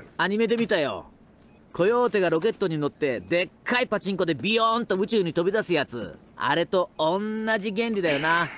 ったアニメで見たよコヨーテがロケットに乗ってでっかいパチンコでビヨーンと宇宙に飛び出すやつあれと同じ原理だよな